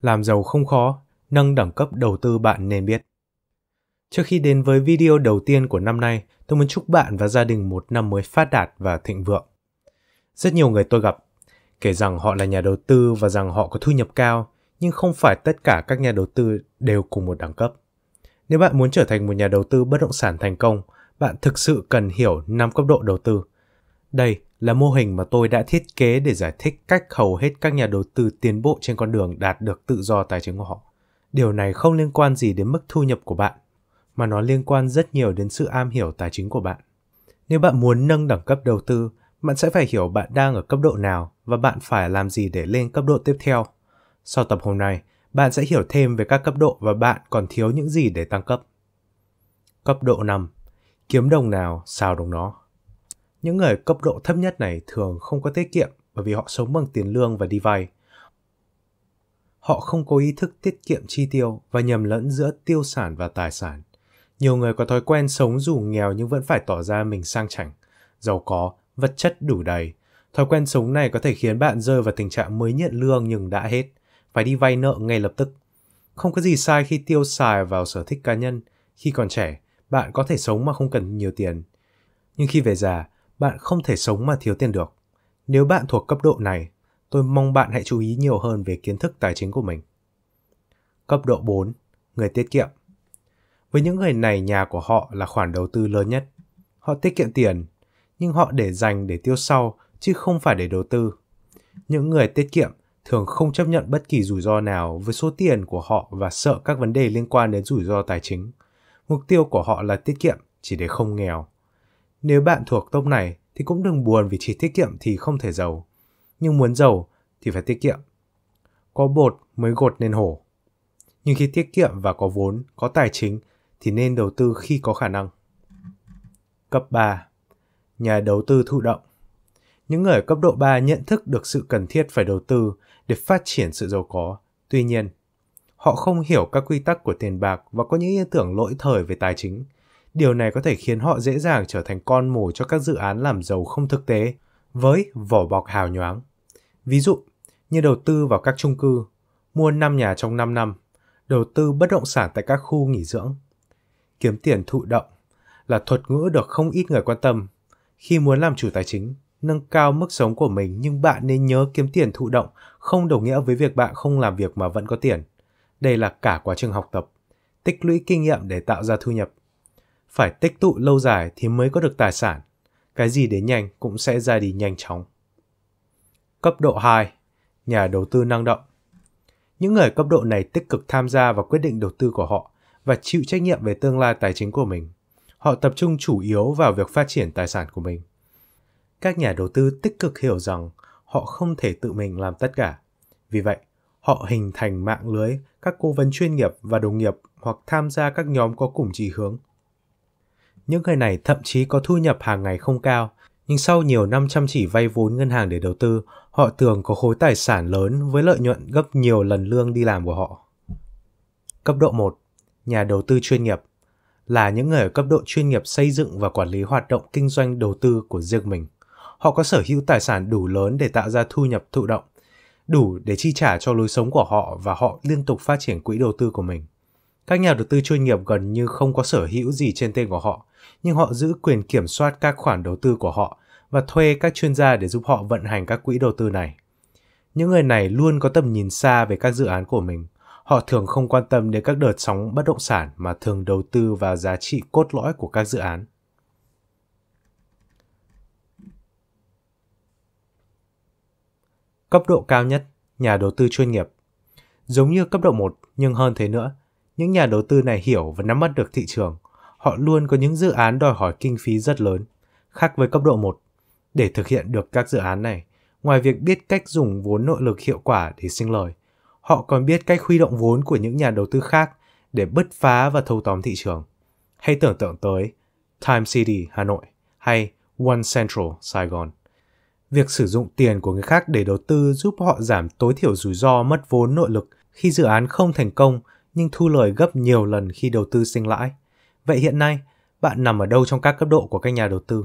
Làm giàu không khó, nâng đẳng cấp đầu tư bạn nên biết. Trước khi đến với video đầu tiên của năm nay, tôi muốn chúc bạn và gia đình một năm mới phát đạt và thịnh vượng. Rất nhiều người tôi gặp kể rằng họ là nhà đầu tư và rằng họ có thu nhập cao, nhưng không phải tất cả các nhà đầu tư đều cùng một đẳng cấp. Nếu bạn muốn trở thành một nhà đầu tư bất động sản thành công, bạn thực sự cần hiểu 5 cấp độ đầu tư. Đây là mô hình mà tôi đã thiết kế để giải thích cách hầu hết các nhà đầu tư tiến bộ trên con đường đạt được tự do tài chính của họ. Điều này không liên quan gì đến mức thu nhập của bạn, mà nó liên quan rất nhiều đến sự am hiểu tài chính của bạn. Nếu bạn muốn nâng đẳng cấp đầu tư, bạn sẽ phải hiểu bạn đang ở cấp độ nào và bạn phải làm gì để lên cấp độ tiếp theo. Sau tập hôm nay, bạn sẽ hiểu thêm về các cấp độ và bạn còn thiếu những gì để tăng cấp. Cấp độ 5. Kiếm đồng nào, xào đồng nó. Những người cấp độ thấp nhất này thường không có tiết kiệm bởi vì họ sống bằng tiền lương và đi vay. Họ không có ý thức tiết kiệm chi tiêu và nhầm lẫn giữa tiêu sản và tài sản. Nhiều người có thói quen sống dù nghèo nhưng vẫn phải tỏ ra mình sang chảnh, giàu có, vật chất đủ đầy. Thói quen sống này có thể khiến bạn rơi vào tình trạng mới nhận lương nhưng đã hết, phải đi vay nợ ngay lập tức. Không có gì sai khi tiêu xài vào sở thích cá nhân. Khi còn trẻ, bạn có thể sống mà không cần nhiều tiền. Nhưng khi về già, bạn không thể sống mà thiếu tiền được. Nếu bạn thuộc cấp độ này, tôi mong bạn hãy chú ý nhiều hơn về kiến thức tài chính của mình. Cấp độ 4, người tiết kiệm. Với những người này, nhà của họ là khoản đầu tư lớn nhất. Họ tiết kiệm tiền, nhưng họ để dành để tiêu sau chứ không phải để đầu tư. Những người tiết kiệm thường không chấp nhận bất kỳ rủi ro nào với số tiền của họ và sợ các vấn đề liên quan đến rủi ro tài chính. Mục tiêu của họ là tiết kiệm chỉ để không nghèo. Nếu bạn thuộc tốc này thì cũng đừng buồn vì chỉ tiết kiệm thì không thể giàu. Nhưng muốn giàu thì phải tiết kiệm. Có bột mới gột nên hổ. Nhưng khi tiết kiệm và có vốn, có tài chính thì nên đầu tư khi có khả năng. Cấp 3. Nhà đầu tư thụ động. Những người ở cấp độ 3 nhận thức được sự cần thiết phải đầu tư để phát triển sự giàu có. Tuy nhiên, họ không hiểu các quy tắc của tiền bạc và có những ý tưởng lỗi thời về tài chính – Điều này có thể khiến họ dễ dàng trở thành con mồi cho các dự án làm giàu không thực tế với vỏ bọc hào nhoáng. Ví dụ, như đầu tư vào các chung cư, mua 5 nhà trong 5 năm, đầu tư bất động sản tại các khu nghỉ dưỡng. Kiếm tiền thụ động là thuật ngữ được không ít người quan tâm. Khi muốn làm chủ tài chính, nâng cao mức sống của mình nhưng bạn nên nhớ kiếm tiền thụ động không đồng nghĩa với việc bạn không làm việc mà vẫn có tiền. Đây là cả quá trình học tập, tích lũy kinh nghiệm để tạo ra thu nhập phải tích tụ lâu dài thì mới có được tài sản. Cái gì đến nhanh cũng sẽ ra đi nhanh chóng. Cấp độ 2. Nhà đầu tư năng động. Những người cấp độ này tích cực tham gia vào quyết định đầu tư của họ và chịu trách nhiệm về tương lai tài chính của mình. Họ tập trung chủ yếu vào việc phát triển tài sản của mình. Các nhà đầu tư tích cực hiểu rằng họ không thể tự mình làm tất cả. Vì vậy, họ hình thành mạng lưới các cố vấn chuyên nghiệp và đồng nghiệp hoặc tham gia các nhóm có cùng chỉ hướng những người này thậm chí có thu nhập hàng ngày không cao, nhưng sau nhiều năm chăm chỉ vay vốn ngân hàng để đầu tư, họ tưởng có khối tài sản lớn với lợi nhuận gấp nhiều lần lương đi làm của họ. Cấp độ 1. Nhà đầu tư chuyên nghiệp là những người ở cấp độ chuyên nghiệp xây dựng và quản lý hoạt động kinh doanh đầu tư của riêng mình. Họ có sở hữu tài sản đủ lớn để tạo ra thu nhập thụ động, đủ để chi trả cho lối sống của họ và họ liên tục phát triển quỹ đầu tư của mình. Các nhà đầu tư chuyên nghiệp gần như không có sở hữu gì trên tên của họ nhưng họ giữ quyền kiểm soát các khoản đầu tư của họ và thuê các chuyên gia để giúp họ vận hành các quỹ đầu tư này. Những người này luôn có tầm nhìn xa về các dự án của mình. Họ thường không quan tâm đến các đợt sóng bất động sản mà thường đầu tư vào giá trị cốt lõi của các dự án. Cấp độ cao nhất, nhà đầu tư chuyên nghiệp. Giống như cấp độ 1 nhưng hơn thế nữa, những nhà đầu tư này hiểu và nắm bắt được thị trường họ luôn có những dự án đòi hỏi kinh phí rất lớn, khác với cấp độ 1. Để thực hiện được các dự án này, ngoài việc biết cách dùng vốn nội lực hiệu quả để sinh lời, họ còn biết cách huy động vốn của những nhà đầu tư khác để bứt phá và thâu tóm thị trường. Hãy tưởng tượng tới Time City Hà Nội hay One Central Sài Gòn. Việc sử dụng tiền của người khác để đầu tư giúp họ giảm tối thiểu rủi ro mất vốn nội lực khi dự án không thành công nhưng thu lời gấp nhiều lần khi đầu tư sinh lãi – Vậy hiện nay, bạn nằm ở đâu trong các cấp độ của các nhà đầu tư?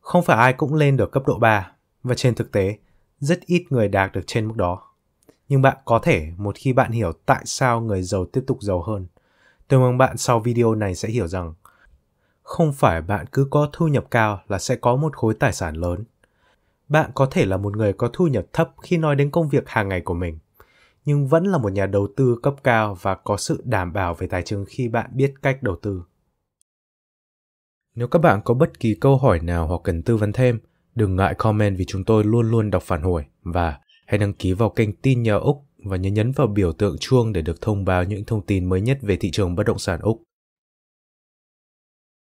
Không phải ai cũng lên được cấp độ 3 và trên thực tế, rất ít người đạt được trên mức đó. Nhưng bạn có thể một khi bạn hiểu tại sao người giàu tiếp tục giàu hơn. Tôi mong bạn sau video này sẽ hiểu rằng không phải bạn cứ có thu nhập cao là sẽ có một khối tài sản lớn. Bạn có thể là một người có thu nhập thấp khi nói đến công việc hàng ngày của mình nhưng vẫn là một nhà đầu tư cấp cao và có sự đảm bảo về tài chính khi bạn biết cách đầu tư. Nếu các bạn có bất kỳ câu hỏi nào hoặc cần tư vấn thêm, đừng ngại comment vì chúng tôi luôn luôn đọc phản hồi và hãy đăng ký vào kênh Tin Nhà Úc và nhớ nhấn vào biểu tượng chuông để được thông báo những thông tin mới nhất về thị trường bất động sản Úc.